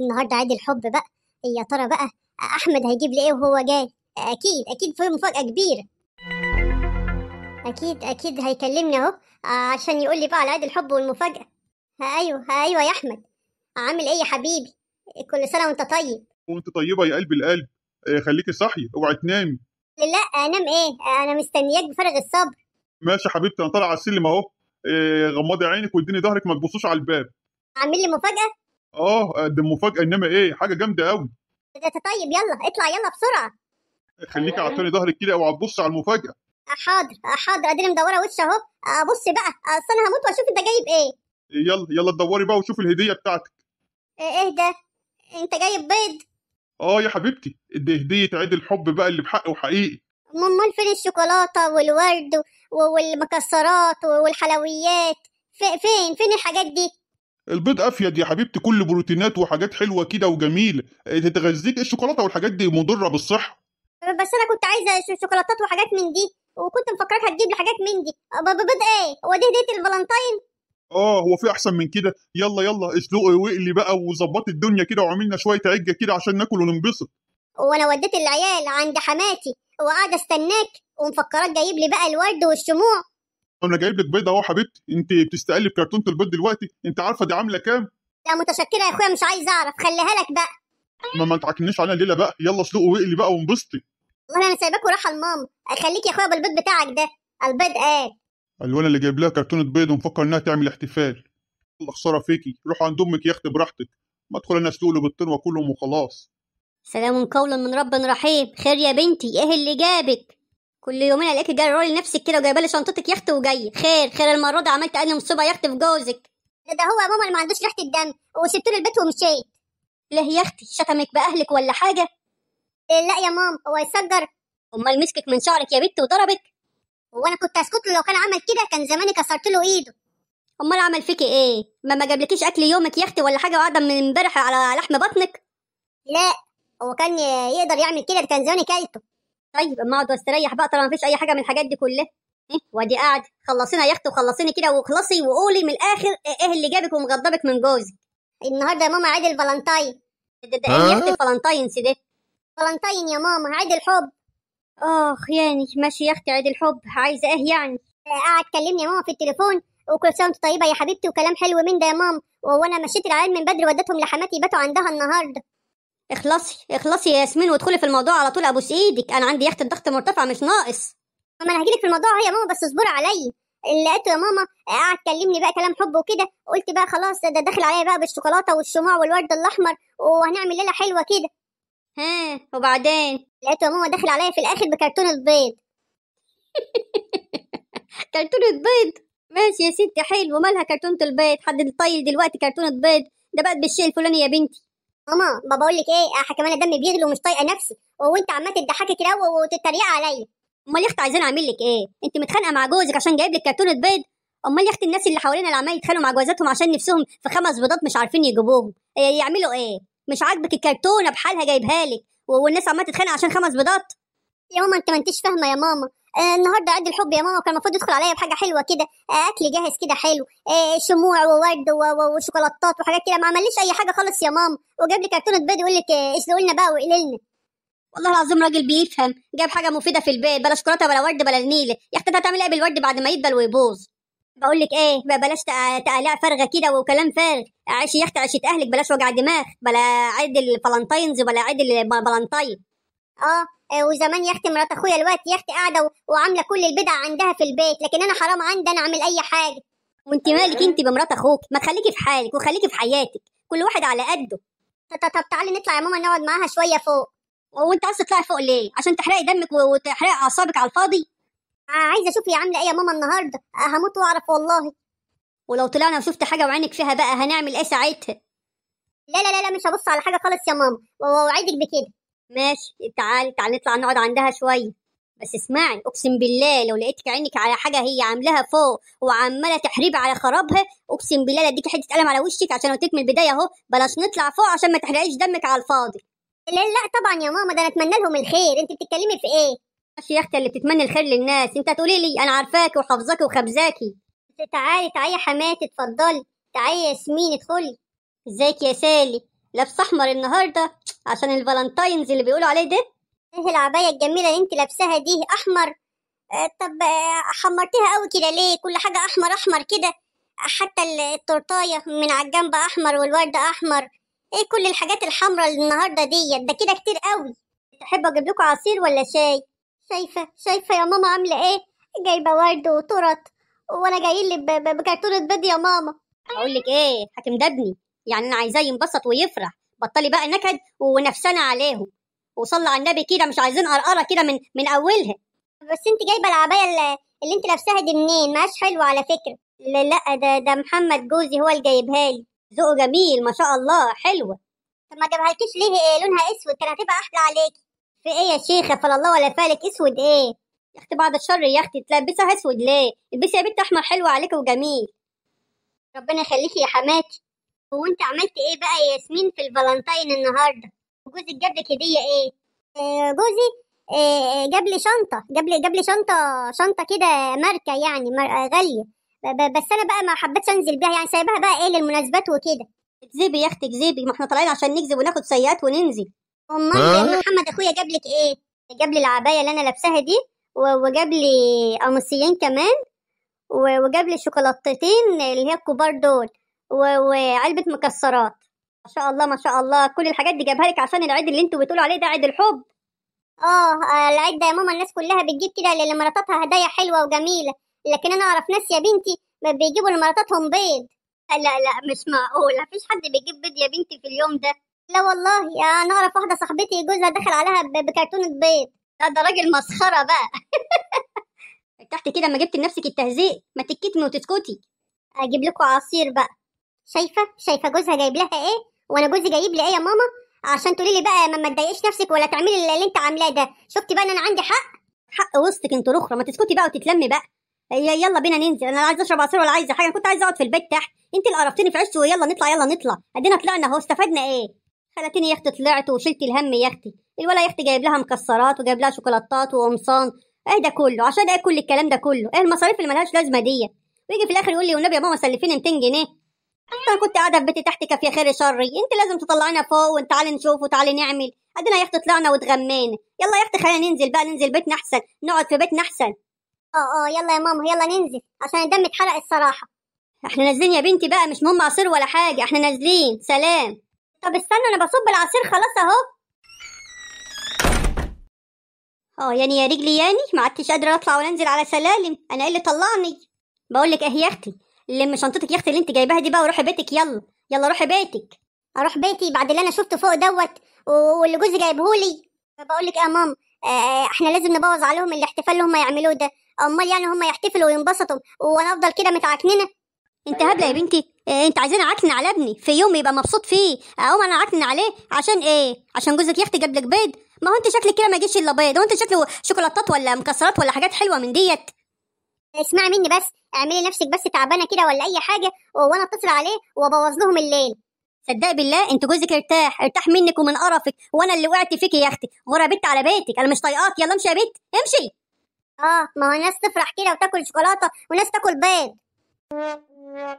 النهارده عيد الحب بقى يا ترى بقى احمد هيجيب لي ايه وهو جاي اكيد اكيد في مفاجاه كبيره اكيد اكيد هيكلمني اهو عشان يقول لي بقى على عيد الحب والمفاجاه ايوه ايوه يا احمد عامل ايه يا حبيبي كل سنه وانت طيب وانت طيبه يا قلب القلب آه، خليكي صاحيه اوعي تنامي لا انام ايه انا مستنياك بفارغ الصبر ماشي يا حبيبتي انا طالع على السلم اهو آه، غمضي عينك واديني ظهرك ما تبصوش على الباب عامل لي مفاجاه اه قدم مفاجاه انما ايه حاجه جامده قوي طيب يلا اطلع يلا بسرعه خليك على تاني ظهرك كده اوعى تبص على المفاجاه أه، حاضر أه، حاضر اديني مدوره وش اهو ابص أه، بقى اصل انا هموت واشوف انت جايب ايه يلا يلا تدوري بقى وشوف الهديه بتاعتك إيه،, ايه ده انت جايب بيض اه يا حبيبتي دي هديه عيد الحب بقى اللي بحق وحقيقي امال فين الشوكولاته والورد والمكسرات والحلويات فين فين الحاجات دي البيض افيد يا حبيبتي كل بروتينات وحاجات حلوه كده وجميله آه، تتغذيك الشوكولاته والحاجات دي مضره بالصحه بس انا كنت عايزه شوكولاتات وحاجات من دي وكنت مفكرك هتجيب لي حاجات من دي آه، بيض ايه هو دي هديه الفالنتاين اه هو في احسن من كده يلا يلا اسلقي واقلي بقى وظبطي الدنيا كده وعملنا شويه عجه كده عشان ناكل وننبسط وانا وديت العيال عند حماتي وقاعده استناك ومفكرك جايب لي بقى الورد والشموع انا جايب لك بيضه اهو حبيبتي انت بتستقلي بكرتونه البيض دلوقتي انت عارفه دي عامله كام لا متشكره يا اخويا مش عايز اعرف خليها لك بقى ما ما تعكنيش علينا الليله بقى يلا اسلقي واقلي بقى وانبسطي والله انا سايباك وراح لماما خليك يا اخويا بالبيض بتاعك ده البيض قال آه. الوانه اللي جايب لها كرتونه بيض ومفكر انها تعمل احتفال الله خساره فيكي روح عند امك يا اختي براحتك ما ادخل انا اسلق له بالطين واكلهم وخلاص سلام قولا من رب رحيم خير يا بنتي ايه اللي جابك كل يومين الاقيك جاي نفسك كده وجايبه لي شنطتك يخت وجاي خير خير المره دي عملت اني مصيبه يخت في جوزك ده, ده هو يا ماما اللي ما عندوش ريحه الدم وسبت له البيت ومشيت ليه يا اختي شتمك باهلك ولا حاجه إيه لا يا ماما هو يسجر امال مسكك من شعرك يا بت وضربك هو انا كنت اسكت له لو كان عمل كده كان زماني كسرت له ايده امال عمل فيكي ايه ما ما جابلكيش اكل يومك يا اختي ولا حاجه وقاعده من امبارح على لحم بطنك لا هو كان يقدر يعمل كده كان زماني كلته طيب اما اقعد واستريح بقى طالما مفيش اي حاجه من الحاجات دي كلها إيه؟ وادي قاعد خلصينا يا اختي وخلصيني كده واخلصي وقولي من الاخر إيه،, ايه اللي جابك ومغضبك من جوزك النهارده يا ماما عيد الفالنتاين ده ده ايه يا اختي آه. ده فالنتاين يا ماما عيد الحب اخ يعني ماشي يا اختي عيد الحب عايزه ايه يعني آه، قاعد كلمني يا ماما في التليفون وكل سنه طيبه يا حبيبتي وكلام حلو من ده يا ماما وانا مشيت العيال من بدري وديتهم لحماتي يباتوا عندها النهارده اخلصي اخلصي يا ياسمين وادخلي في الموضوع على طول ابوس ايدك انا عندي يخت الضغط مرتفع مش ناقص ما انا هجيلك في الموضوع يا ماما بس اصبري عليا اللي لقيته يا ماما قعد كلمني بقى كلام حب وكده قلت بقى خلاص ده داخل عليا بقى بالشوكولاته والشموع والورد الاحمر وهنعمل ليله حلوه كده ها وبعدين لقيته يا ماما داخل عليا في الاخر بكرتونه بيض كرتونة بيض ماشي يا ستي حلو مالها كرتونة البيض حد طايل دلوقتي كرتونة بيض ده بقت بالشيء الفلاني يا بنتي ماما ما بقول لك ايه حكمان انا دمي بيغلي ومش طايقه نفسي وانت عمال تضحكي كده وتتريقي عليا امال يا اختي عايزين اعمل لك ايه انت متخانقه مع جوزك عشان جايب لك كرتونه بيض امال يا اختي الناس اللي حوالينا اللي عمال يتخانقوا مع جوازاتهم عشان نفسهم في خمس بيضات مش عارفين يجيبوهم اه، يعملوا ايه مش عاجبك الكرتونه بحالها جايبها لك والناس عماله تتخانق عشان خمس بيضات يا ماما انت ما انتش فاهمه يا ماما آه، النهارده عيد الحب يا ماما كان المفروض يدخل عليا بحاجه حلوه كده آه، اكل جاهز كده حلو آه، شموع وورد وشوكولاتات وحاجات كده ما عملليش اي حاجه خالص يا ماما وجاب لي كرتونه بيض يقول لك اسلقوا لنا بقى وقللنا والله العظيم راجل بيفهم جاب حاجه مفيده في البيت بلا شوكولاته بلا ورد بلا النيل يا اختي هتعمل ايه بالورد بعد ما يدبل ويبوظ بقول لك ايه بقى بلاش تقلع فارغه كده وكلام فارغ عيشي يا اختي عيشه اهلك بلاش وجع دماغ بلا عيد الفالنتاينز وبلا عيد البلانتاين آه،, اه وزمان يا اختي مرات اخويا الوقت يا اختي قاعده وعامله كل البدع عندها في البيت لكن انا حرام عندي انا اعمل اي حاجه وانت أيوة. مالك انت بمرات اخوك ما تخليكي في حالك وخليكي في حياتك كل واحد على قده طب طب تعالي نطلع يا ماما نقعد معاها شويه فوق وانت عايزه تطلعي فوق ليه عشان تحرقي دمك وتحرقي اعصابك على الفاضي آه، عايزه اشوف هي عامله ايه يا ماما النهارده آه، هموت واعرف والله ولو طلعنا وشفت حاجه وعينك فيها بقى هنعمل ايه ساعتها لا لا لا مش هبص على حاجه خالص يا ماما واوعدك بكده ماشي تعالي تعالي نطلع نقعد عندها شويه بس اسمعي اقسم بالله لو لقيتك عينك على حاجه هي عاملاها فوق وعماله تحربي على خرابها اقسم بالله لديك حته قلم على وشك عشان لو من البدايه اهو بلاش نطلع فوق عشان ما تحرقيش دمك على الفاضي لا لا طبعا يا ماما ده انا اتمنى لهم الخير انت بتتكلمي في ايه ماشي يا اختي اللي بتتمنى الخير للناس انت هتقولي لي انا عارفاكي وحافظاكي وخبزاكي تعالي تعالي يا حماتي اتفضلي تعالي يا ياسمين ادخلي ازيك يا سالي لابسه احمر النهارده عشان الفالنتاينز اللي بيقولوا عليه ده ايه العبايه الجميله اللي انت لابساها دي احمر آه طب آه، حمرتيها قوي كده ليه كل حاجه احمر احمر كده حتى التورتايه من على الجنب احمر والورد احمر ايه كل الحاجات الحمراء النهارده ديت ده كده كتير قوي تحب اجيب لكم عصير ولا شاي شايفه شايفه يا ماما عامله ايه جايبه ورد وترط وانا جايين لي بكرتونه بيض يا ماما اقول لك ايه حاكم دبني يعني انا عايزاه ينبسط ويفرح بطلي بقى نكد ونفسنا عليهم وصلى على النبي كده مش عايزين قرقره كده من من اولها بس انت جايبه العبايه اللي انت لابساها دي منين ماش حلوه على فكره لا ده ده محمد جوزي هو اللي جايبها لي ذوقه جميل ما شاء الله حلوه طب ما جابهالكيش ليه إيه، لونها اسود كان هتبقى احلى عليكي في ايه يا شيخه فلا الله ولا فالك اسود ايه يا اختي بعد الشر يا اختي تلبسها اسود ليه البسي يا بنت احمر حلوه عليكي وجميل ربنا يخليكي يا حماتي هو انت عملت ايه بقى يا ياسمين في الفالنتاين النهارده جوزك جاب لك هديه ايه آه، جوزي آه، جاب لي شنطه جاب لي جاب لي شنطه شنطه كده ماركه يعني غاليه بس انا بقى ما حبيتش انزل بيها يعني سايبها بقى ايه للمناسبات وكده اكذبي يا اختي اكذبي ما احنا طالعين عشان نكذب وناخد سيئات وننزل امال محمد اخويا جاب لك ايه جاب لي العبايه اللي انا لابساها دي وجاب لي قميصين كمان وجاب لي شوكولاتتين اللي هي الكبار دول وعلبه مكسرات ما شاء الله ما شاء الله كل الحاجات دي جابها لك عشان العيد اللي انتوا بتقولوا عليه ده عيد الحب اه العيد ده يا ماما الناس كلها بتجيب كده لمراتاتها هدايا حلوه وجميله لكن انا اعرف ناس يا بنتي ما بيجيبوا لمراتاتهم بيض لا لا مش معقول مفيش حد بيجيب بيض يا بنتي في اليوم ده لا والله انا اعرف واحده صاحبتي جوزها دخل عليها بكرتونه بيض لا ده راجل مسخره بقى تحت كده ما جبت لنفسك التهزيق ما تكتمي وتسكتي اجيب لكم عصير بقى شايفه شايفه جوزها جايب لها ايه وانا جوزي جايب لي ايه يا ماما عشان تقولي لي بقى ما تضايقيش نفسك ولا تعملي اللي انت عاملاه ده شفتي بقى ان انا عندي حق حق وسطك انت رخره ما تسكتي بقى وتتلمي بقى يلا بينا ننزل انا عايزه اشرب عصير ولا عايزه حاجه انا كنت عايزه اقعد في البيت تحت انت اللي قرفتني في عشتي ويلا نطلع يلا نطلع ادينا طلعنا اهو استفدنا ايه خلتيني يا اختي طلعت وشلت الهم يا اختي الولا يا اختي جايب لها مكسرات وجايب لها شوكولاتات وقمصان ايه ده كله عشان ايه كل الكلام ده كله ايه المصاريف اللي ملهاش لازمه ديت ويجي في الاخر يقول لي والنبي يا ماما سلفيني 200 جنيه انا كنت قاعده في بيتي تحت كافيه خير شري انت لازم تطلعنا فوق وتعالي نشوف وتعالي نعمل ادينا يا اختي طلعنا واتغمينا يلا يا اختي خلينا ننزل بقى ننزل بيتنا احسن نقعد في بيتنا احسن اه اه يلا يا ماما يلا ننزل عشان الدم اتحرق الصراحه احنا نازلين يا بنتي بقى مش مهم عصير ولا حاجه احنا نازلين سلام طب استنى انا بصب العصير خلاص اهو اه يعني يا رجلي يعني ما عدتش قادره اطلع ولا انزل على سلالم انا ايه اللي طلعني بقول لك اهي يا اختي لم شنطتك يا اختي اللي انت جايباها دي بقى وروحي بيتك يلا يلا روحي بيتك اروح بيتي بعد اللي انا شفته فوق دوت واللي جوزي جايبهولي بقول لك إيه يا ماما آه، احنا لازم نبوظ عليهم الاحتفال اللي هم يعملوه ده امال يعني هم يحتفلوا وينبسطوا وانا افضل كده متعكننه انت هبله يا بنتي اه انت عايزين عكن على ابني في يوم يبقى مبسوط فيه اقوم انا عكن عليه عشان ايه عشان جوزك يا اختي جاب لك بيض ما هو انت شكلك كده ما يجيش الا بيض هو انت شكله شوكولاتات ولا مكسرات ولا حاجات حلوه من ديت اسمعي مني بس اعملي نفسك بس تعبانه كده ولا اي حاجه وانا اتصل عليه وابوظ لهم الليل صدق بالله انت جوزك ارتاح ارتاح منك ومن قرفك وانا اللي وقعت فيكي يا اختي غرة بت على بيتك انا مش طايقاك يلا امشي يا بنت امشي اه ما هو ناس تفرح كده وتاكل شوكولاته وناس تاكل بيض